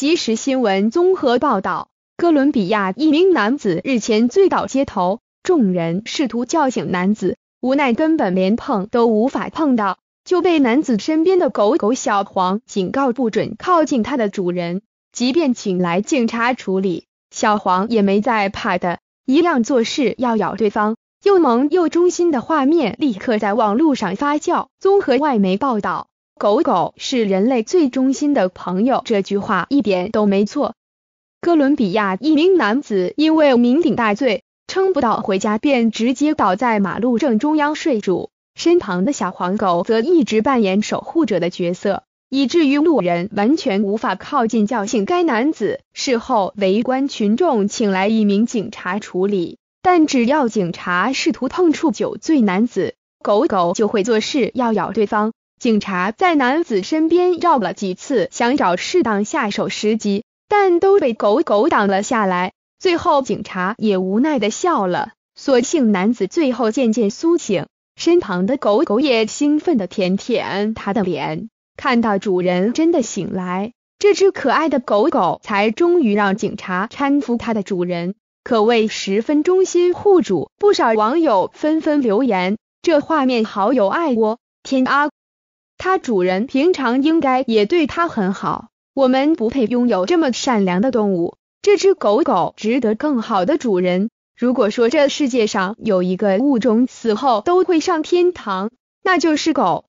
即时新闻综合报道：哥伦比亚一名男子日前醉倒街头，众人试图叫醒男子，无奈根本连碰都无法碰到，就被男子身边的狗狗小黄警告不准靠近他的主人。即便请来警察处理，小黄也没在怕的，一样做事要咬对方。又萌又忠心的画面立刻在网络上发酵。综合外媒报道。狗狗是人类最忠心的朋友，这句话一点都没错。哥伦比亚一名男子因为酩酊大醉，撑不到回家便直接倒在马路正中央睡着，身旁的小黄狗则一直扮演守护者的角色，以至于路人完全无法靠近叫醒该男子。事后围观群众请来一名警察处理，但只要警察试图碰触酒醉男子，狗狗就会做事要咬对方。警察在男子身边绕了几次，想找适当下手时机，但都被狗狗挡了下来。最后，警察也无奈的笑了。所幸男子最后渐渐苏醒，身旁的狗狗也兴奋的舔舔他的脸。看到主人真的醒来，这只可爱的狗狗才终于让警察搀扶它的主人，可谓十分忠心护主。不少网友纷纷留言：这画面好有爱窝天啊！它主人平常应该也对它很好，我们不配拥有这么善良的动物。这只狗狗值得更好的主人。如果说这世界上有一个物种死后都会上天堂，那就是狗。